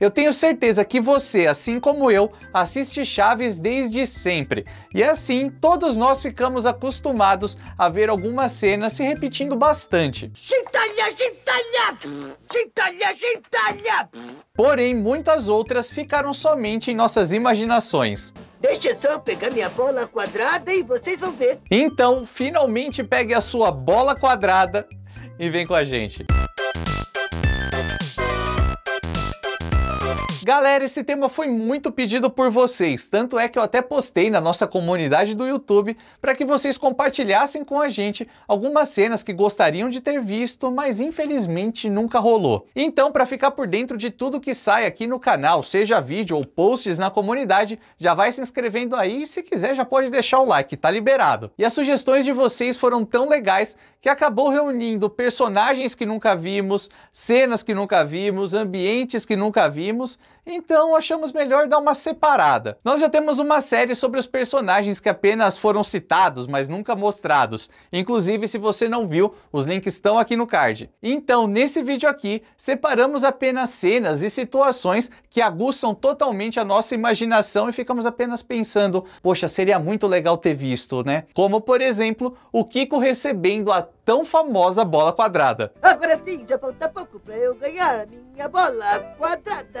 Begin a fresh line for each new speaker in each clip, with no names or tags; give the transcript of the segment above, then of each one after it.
Eu tenho certeza que você, assim como eu, assiste Chaves desde sempre. E é assim, todos nós ficamos acostumados a ver algumas cenas se repetindo bastante. Chitalha, chitalha! Chitalha, chitalha! Porém, muitas outras ficaram somente em nossas imaginações. Deixa eu pegar minha bola quadrada e vocês vão ver. Então, finalmente pegue a sua bola quadrada e vem com a gente. Galera, esse tema foi muito pedido por vocês, tanto é que eu até postei na nossa comunidade do YouTube para que vocês compartilhassem com a gente algumas cenas que gostariam de ter visto, mas infelizmente nunca rolou. Então, para ficar por dentro de tudo que sai aqui no canal, seja vídeo ou posts na comunidade, já vai se inscrevendo aí e se quiser já pode deixar o like, tá liberado. E as sugestões de vocês foram tão legais que acabou reunindo personagens que nunca vimos, cenas que nunca vimos, ambientes que nunca vimos então achamos melhor dar uma separada. Nós já temos uma série sobre os personagens que apenas foram citados, mas nunca mostrados. Inclusive, se você não viu, os links estão aqui no card. Então, nesse vídeo aqui, separamos apenas cenas e situações que aguçam totalmente a nossa imaginação e ficamos apenas pensando, poxa, seria muito legal ter visto, né? Como, por exemplo, o Kiko recebendo a tão famosa bola quadrada. Agora sim, já falta pouco para eu ganhar a minha bola quadrada.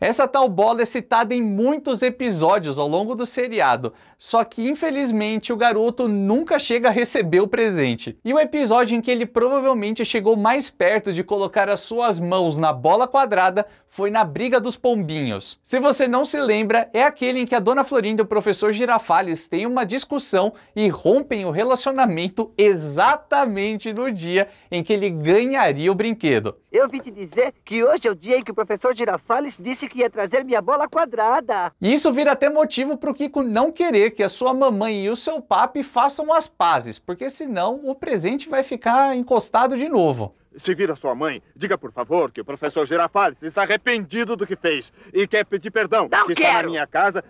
Essa tal bola é citada em muitos episódios ao longo do seriado, só que infelizmente o garoto nunca chega a receber o presente. E o episódio em que ele provavelmente chegou mais perto de colocar as suas mãos na bola quadrada foi na Briga dos Pombinhos. Se você não se lembra, é aquele em que a Dona Florinda e o professor Girafales têm uma discussão e rompem o relacionamento exatamente no dia em que ele ganharia o brinquedo. Eu vim te dizer que hoje é o dia em que o professor Girafales disse disse que ia trazer minha bola quadrada. E isso vira até motivo para o Kiko não querer que a sua mamãe e o seu papi façam as pazes, porque senão o presente vai ficar encostado de novo. Se vira sua mãe, diga por favor que o professor Girafales está arrependido do que fez e quer pedir perdão. Não que quero. está na minha casa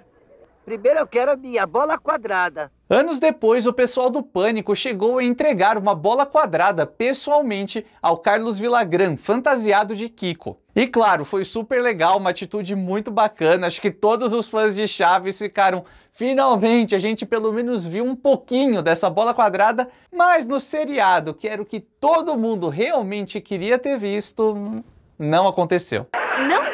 Primeiro eu quero a minha bola quadrada. Anos depois, o pessoal do Pânico chegou a entregar uma bola quadrada pessoalmente ao Carlos Villagran, fantasiado de Kiko. E claro, foi super legal, uma atitude muito bacana. Acho que todos os fãs de Chaves ficaram, finalmente, a gente pelo menos viu um pouquinho dessa bola quadrada, mas no seriado, que era o que todo mundo realmente queria ter visto, não aconteceu. Não,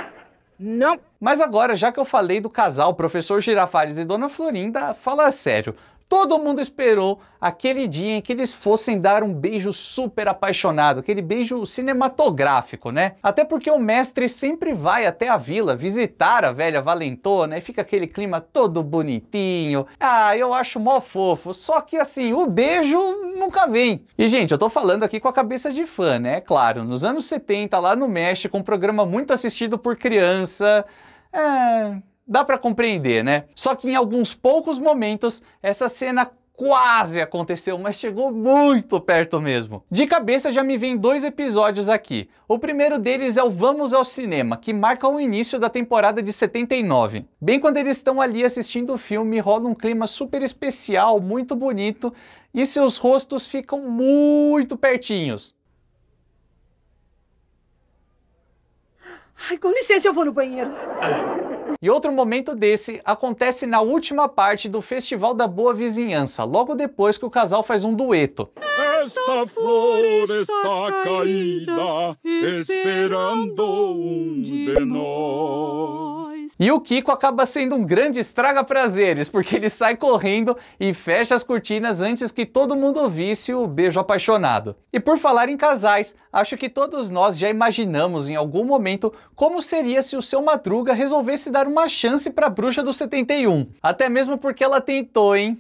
não mas agora, já que eu falei do casal professor Girafales e dona Florinda, fala sério. Todo mundo esperou aquele dia em que eles fossem dar um beijo super apaixonado, aquele beijo cinematográfico, né? Até porque o mestre sempre vai até a vila visitar a velha valentona e fica aquele clima todo bonitinho. Ah, eu acho mó fofo. Só que assim, o beijo nunca vem. E gente, eu tô falando aqui com a cabeça de fã, né? Claro, nos anos 70, lá no México, um programa muito assistido por criança. É, dá para compreender, né? Só que em alguns poucos momentos essa cena quase aconteceu, mas chegou muito perto mesmo. De cabeça já me vem dois episódios aqui. O primeiro deles é o Vamos ao Cinema, que marca o início da temporada de 79. Bem quando eles estão ali assistindo o filme, rola um clima super especial, muito bonito, e seus rostos ficam muito pertinhos. Ai, com licença, eu vou no banheiro. E outro momento desse acontece na última parte do Festival da Boa Vizinhança, logo depois que o casal faz um dueto. Esta flor está caída, esperando um de nós. E o Kiko acaba sendo um grande estraga-prazeres, porque ele sai correndo e fecha as cortinas antes que todo mundo ouvisse o beijo apaixonado. E por falar em casais, acho que todos nós já imaginamos em algum momento como seria se o seu Madruga resolvesse dar uma chance para a bruxa do 71. Até mesmo porque ela tentou, hein?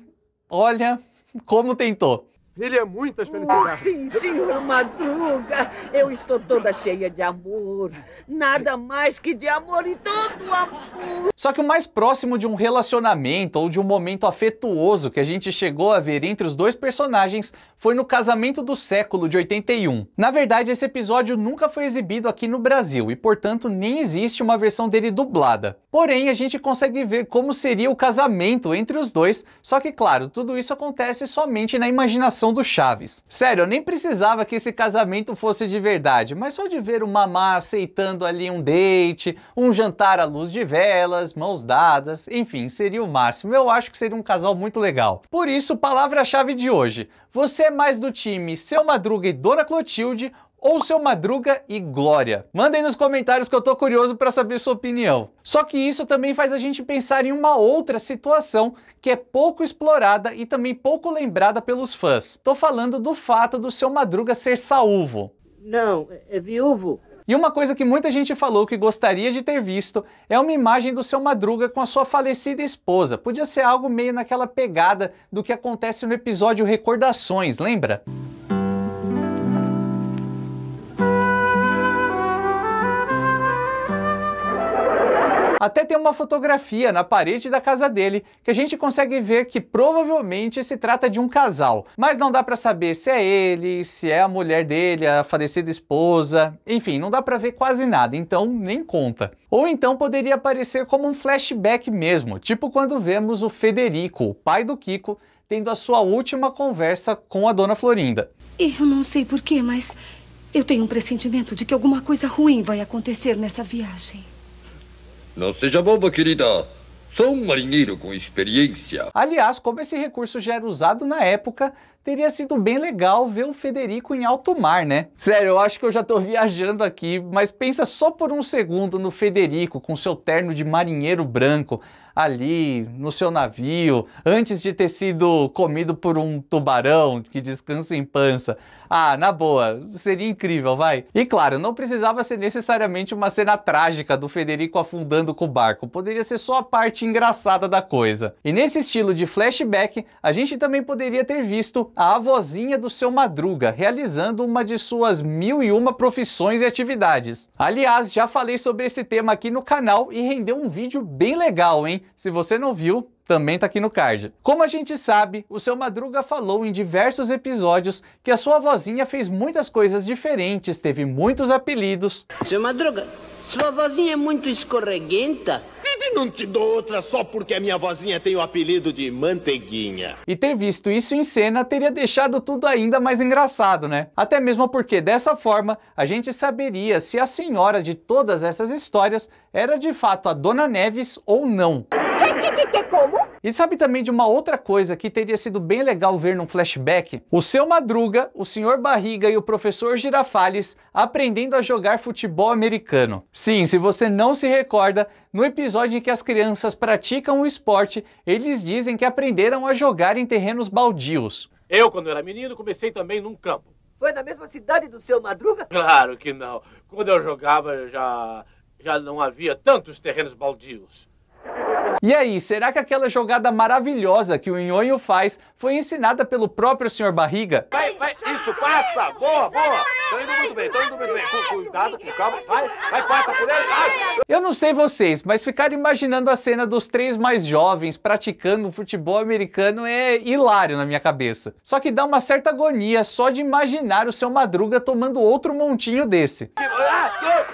Olha como tentou. Ele é muitas felicidades. Oh, sim, senhor Madruga. Eu estou toda cheia de amor. Nada mais que de amor e todo amor. Só que o mais próximo de um relacionamento ou de um momento afetuoso que a gente chegou a ver entre os dois personagens foi no casamento do século de 81. Na verdade, esse episódio nunca foi exibido aqui no Brasil e, portanto, nem existe uma versão dele dublada. Porém, a gente consegue ver como seria o casamento entre os dois, só que, claro, tudo isso acontece somente na imaginação do Chaves. Sério, eu nem precisava que esse casamento fosse de verdade, mas só de ver o mamá aceitando ali um date, um jantar à luz de velas, mãos dadas, enfim, seria o máximo. Eu acho que seria um casal muito legal. Por isso, palavra-chave de hoje. Você é mais do time Seu Madruga e Dona Clotilde ou seu Madruga e Glória? Mandem nos comentários que eu tô curioso para saber sua opinião. Só que isso também faz a gente pensar em uma outra situação que é pouco explorada e também pouco lembrada pelos fãs. Tô falando do fato do seu Madruga ser saúvo. Não, é viúvo. E uma coisa que muita gente falou que gostaria de ter visto é uma imagem do seu Madruga com a sua falecida esposa. Podia ser algo meio naquela pegada do que acontece no episódio Recordações, lembra? Até tem uma fotografia na parede da casa dele que a gente consegue ver que provavelmente se trata de um casal, mas não dá para saber se é ele, se é a mulher dele, a falecida esposa, enfim, não dá para ver quase nada, então nem conta. Ou então poderia aparecer como um flashback mesmo, tipo quando vemos o Federico, o pai do Kiko, tendo a sua última conversa com a dona Florinda. Eu não sei porquê, mas eu tenho um pressentimento de que alguma coisa ruim vai acontecer nessa viagem. Não seja boba, querida. Sou um marinheiro com experiência. Aliás, como esse recurso já era usado na época teria sido bem legal ver o Federico em alto mar, né? Sério, eu acho que eu já tô viajando aqui, mas pensa só por um segundo no Federico com seu terno de marinheiro branco ali no seu navio, antes de ter sido comido por um tubarão que descansa em pança. Ah, na boa, seria incrível, vai. E claro, não precisava ser necessariamente uma cena trágica do Federico afundando com o barco, poderia ser só a parte engraçada da coisa. E nesse estilo de flashback, a gente também poderia ter visto a avozinha do seu Madruga, realizando uma de suas mil e uma profissões e atividades. Aliás, já falei sobre esse tema aqui no canal e rendeu um vídeo bem legal, hein? Se você não viu, também tá aqui no card. Como a gente sabe, o seu Madruga falou em diversos episódios que a sua avozinha fez muitas coisas diferentes, teve muitos apelidos. Seu Madruga, sua avozinha é muito escorreguenta inclusive não te dou outra só porque a minha vozinha tem o apelido de Manteiguinha. E ter visto isso em cena teria deixado tudo ainda mais engraçado, né? Até mesmo porque dessa forma a gente saberia se a senhora de todas essas histórias era de fato a Dona Neves ou não. Que, que, que, como? E sabe também de uma outra coisa que teria sido bem legal ver num flashback? O seu Madruga, o senhor Barriga e o professor Girafales aprendendo a jogar futebol americano. Sim, se você não se recorda, no episódio em que as crianças praticam o esporte, eles dizem que aprenderam a jogar em terrenos baldios. Eu, quando era menino, comecei também num campo. Foi na mesma cidade do seu Madruga? Claro que não. Quando eu jogava, já, já não havia tantos terrenos baldios. E aí, será que aquela jogada maravilhosa que o Nhonho faz foi ensinada pelo próprio Sr. Barriga? Vai, vai, isso, passa! Boa, boa! Tô indo muito bem, tô indo muito bem. Com cuidado, com calma, vai, vai, passa por ele, vai! Eu não sei vocês, mas ficar imaginando a cena dos três mais jovens praticando futebol americano é hilário na minha cabeça. Só que dá uma certa agonia só de imaginar o seu Madruga tomando outro montinho desse. Ah,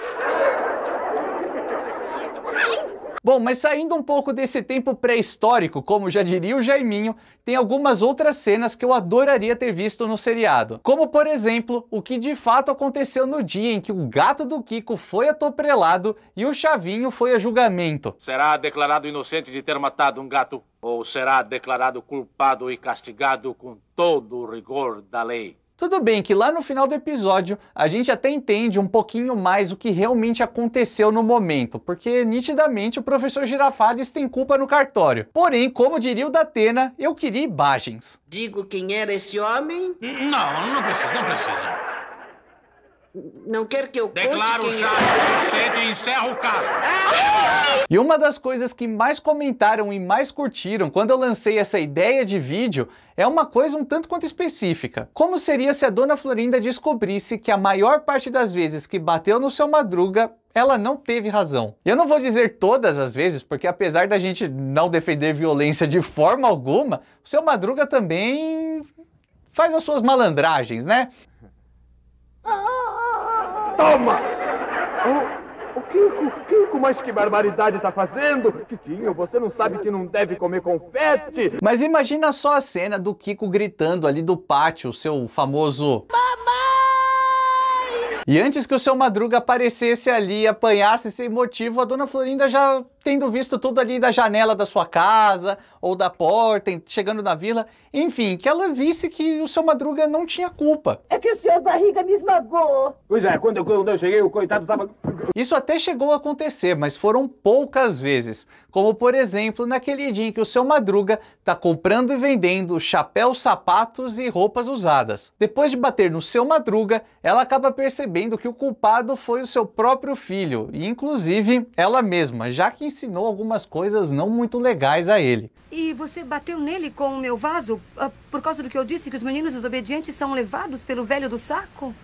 Bom, mas saindo um pouco desse tempo pré-histórico, como já diria o Jaiminho, tem algumas outras cenas que eu adoraria ter visto no seriado. Como, por exemplo, o que de fato aconteceu no dia em que o gato do Kiko foi atoprelado e o Chavinho foi a julgamento. Será declarado inocente de ter matado um gato ou será declarado culpado e castigado com todo o rigor da lei. Tudo bem que lá no final do episódio a gente até entende um pouquinho mais o que realmente aconteceu no momento, porque nitidamente o professor Girafales tem culpa no cartório. Porém, como diria o Datena, eu queria imagens. Digo quem era esse homem? Hum, não, não precisa, não precisa. Não quero que eu conte Declaro quem... já é. e encerro o caso. E uma das coisas que mais comentaram e mais curtiram quando eu lancei essa ideia de vídeo é uma coisa um tanto quanto específica. Como seria se a dona Florinda descobrisse que a maior parte das vezes que bateu no seu madruga ela não teve razão. Eu não vou dizer todas as vezes, porque apesar da gente não defender violência de forma alguma, o seu Madruga também faz as suas malandragens, né? Toma! Oh, o Kiko, Kiko, mas que barbaridade tá fazendo? Kikinho, você não sabe que não deve comer confete? Mas imagina só a cena do Kiko gritando ali do pátio, seu famoso... Mamãe! E antes que o seu Madruga aparecesse ali e apanhasse sem motivo, a dona Florinda já tendo visto tudo ali da janela da sua casa ou da porta, chegando na vila, enfim, que ela visse que o seu Madruga não tinha culpa. É que o senhor barriga me esmagou. Pois é, quando eu, quando eu cheguei, o coitado tava isso até chegou a acontecer, mas foram poucas vezes, como por exemplo naquele dia em que o seu Madruga está comprando e vendendo chapéus, sapatos e roupas usadas. Depois de bater no seu Madruga, ela acaba percebendo que o culpado foi o seu próprio filho, e inclusive ela mesma, já que ensinou algumas coisas não muito legais a ele. E você bateu nele com o meu vaso ah, por causa do que eu disse que os meninos desobedientes são levados pelo velho do saco?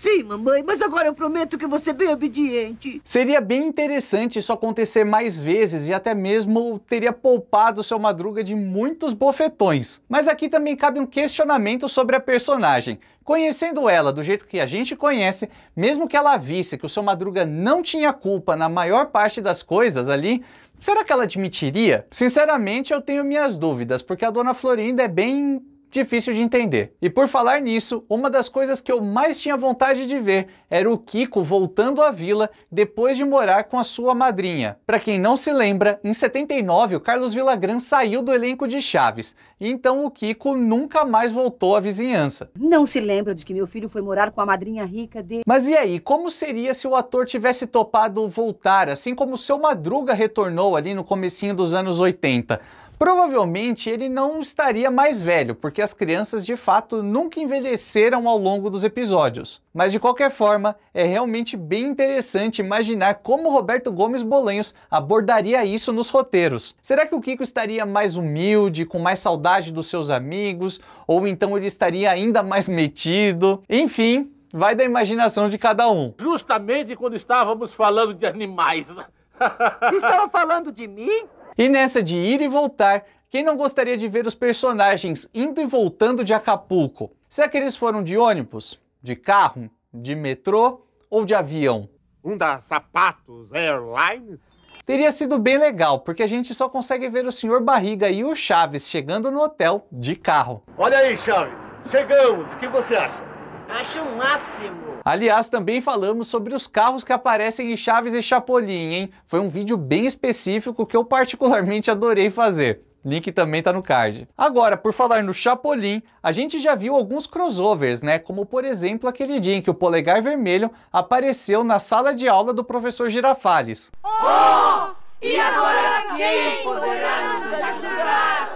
Sim, mamãe, mas agora eu prometo que você ser bem obediente. Seria bem interessante isso acontecer mais vezes e até mesmo teria poupado seu Madruga de muitos bofetões. Mas aqui também cabe um questionamento sobre a personagem. Conhecendo ela do jeito que a gente conhece, mesmo que ela visse que o seu Madruga não tinha culpa na maior parte das coisas ali, será que ela admitiria? Sinceramente, eu tenho minhas dúvidas, porque a dona Florinda é bem difícil de entender. E por falar nisso, uma das coisas que eu mais tinha vontade de ver era o Kiko voltando à vila depois de morar com a sua madrinha. Para quem não se lembra, em 79 o Carlos Villagrán saiu do elenco de Chaves, e então o Kiko nunca mais voltou à vizinhança. Não se lembra de que meu filho foi morar com a madrinha rica dele. Mas e aí, como seria se o ator tivesse topado voltar, assim como seu Madruga retornou ali no comecinho dos anos 80? Provavelmente ele não estaria mais velho, porque as crianças de fato nunca envelheceram ao longo dos episódios. Mas de qualquer forma, é realmente bem interessante imaginar como Roberto Gomes Bolanhos abordaria isso nos roteiros. Será que o Kiko estaria mais humilde, com mais saudade dos seus amigos, ou então ele estaria ainda mais metido? Enfim, vai da imaginação de cada um. Justamente quando estávamos falando de animais. Estava falando de mim? E nessa de ir e voltar, quem não gostaria de ver os personagens indo e voltando de Acapulco? Será que eles foram de ônibus, de carro, de metrô ou de avião? Um da Sapatos Airlines? Teria sido bem legal, porque a gente só consegue ver o senhor Barriga e o Chaves chegando no hotel de carro. Olha aí, Chaves, chegamos, o que você acha? Acho o máximo! Aliás, também falamos sobre os carros que aparecem em Chaves e Chapolin, hein? Foi um vídeo bem específico que eu particularmente adorei fazer. Link também tá no card. Agora, por falar no Chapolin, a gente já viu alguns crossovers, né? Como por exemplo aquele dia em que o polegar vermelho apareceu na sala de aula do professor Girafales. Oh! E agora quem poderá nos ajudar?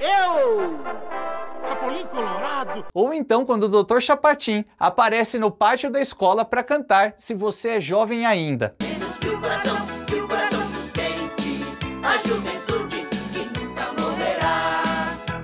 Eu! Chapolin Colorado. Ou então quando o Dr. Chapatin aparece no pátio da escola para cantar Se você é jovem ainda. Menos que o coração, que o coração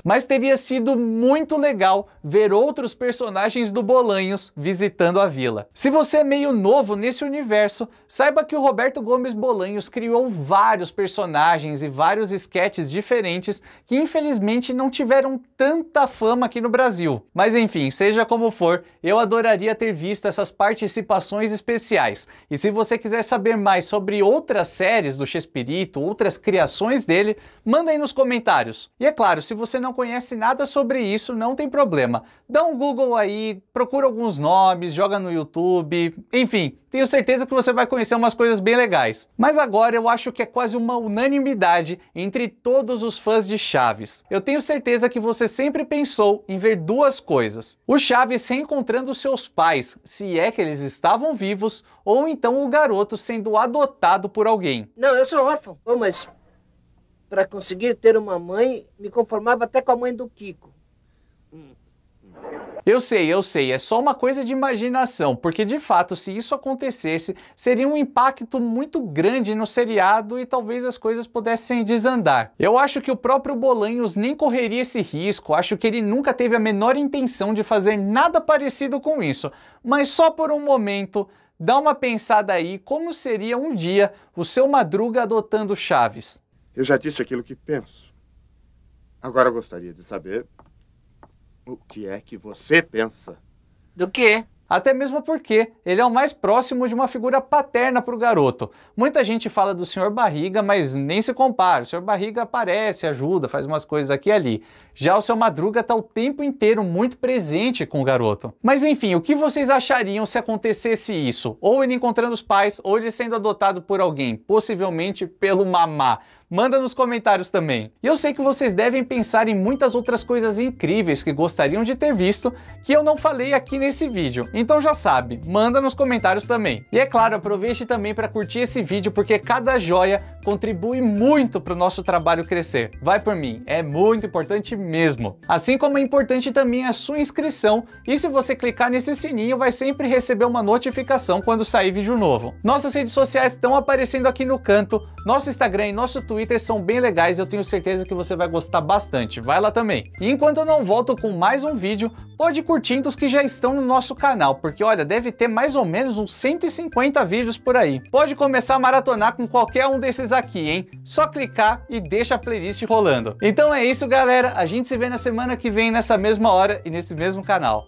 mas teria sido muito legal ver outros personagens do Bolanhos visitando a vila. Se você é meio novo nesse universo, saiba que o Roberto Gomes Bolanhos criou vários personagens e vários esquetes diferentes que infelizmente não tiveram tanta fama aqui no Brasil. Mas enfim, seja como for, eu adoraria ter visto essas participações especiais. E se você quiser saber mais sobre outras séries do Chespirito, outras criações dele, manda aí nos comentários. E é claro, se você não conhece nada sobre isso, não tem problema. Dá um Google aí, procura alguns nomes, joga no YouTube, enfim, tenho certeza que você vai conhecer umas coisas bem legais. Mas agora eu acho que é quase uma unanimidade entre todos os fãs de Chaves. Eu tenho certeza que você sempre pensou em ver duas coisas: o Chaves reencontrando seus pais, se é que eles estavam vivos, ou então o garoto sendo adotado por alguém. Não, eu sou órfão. Oh, mas para conseguir ter uma mãe, me conformava até com a mãe do Kiko. Eu sei, eu sei, é só uma coisa de imaginação, porque de fato, se isso acontecesse, seria um impacto muito grande no seriado e talvez as coisas pudessem desandar. Eu acho que o próprio Bolanhos nem correria esse risco, acho que ele nunca teve a menor intenção de fazer nada parecido com isso, mas só por um momento. Dá uma pensada aí como seria um dia o seu Madruga adotando Chaves. Eu já disse aquilo que penso. Agora eu gostaria de saber o que é que você pensa. Do quê? Até mesmo porque ele é o mais próximo de uma figura paterna para o garoto. Muita gente fala do Sr. Barriga, mas nem se compara. O Sr. Barriga aparece, ajuda, faz umas coisas aqui e ali. Já o Sr. Madruga está o tempo inteiro muito presente com o garoto. Mas enfim, o que vocês achariam se acontecesse isso? Ou ele encontrando os pais, ou ele sendo adotado por alguém, possivelmente pelo mamá. Manda nos comentários também. E eu sei que vocês devem pensar em muitas outras coisas incríveis que gostariam de ter visto que eu não falei aqui nesse vídeo. Então já sabe, manda nos comentários também. E é claro, aproveite também para curtir esse vídeo porque cada joia contribui muito para o nosso trabalho crescer. Vai por mim, é muito importante mesmo. Assim como é importante também a sua inscrição e se você clicar nesse sininho vai sempre receber uma notificação quando sair vídeo novo. Nossas redes sociais estão aparecendo aqui no canto, nosso Instagram e nosso Twitter Twitter são bem legais e eu tenho certeza que você vai gostar bastante. Vai lá também. E enquanto eu não volto com mais um vídeo, pode ir curtindo os que já estão no nosso canal, porque olha, deve ter mais ou menos uns 150 vídeos por aí. Pode começar a maratonar com qualquer um desses aqui, hein? Só clicar e deixa a playlist rolando. Então é isso, galera. A gente se vê na semana que vem nessa mesma hora e nesse mesmo canal.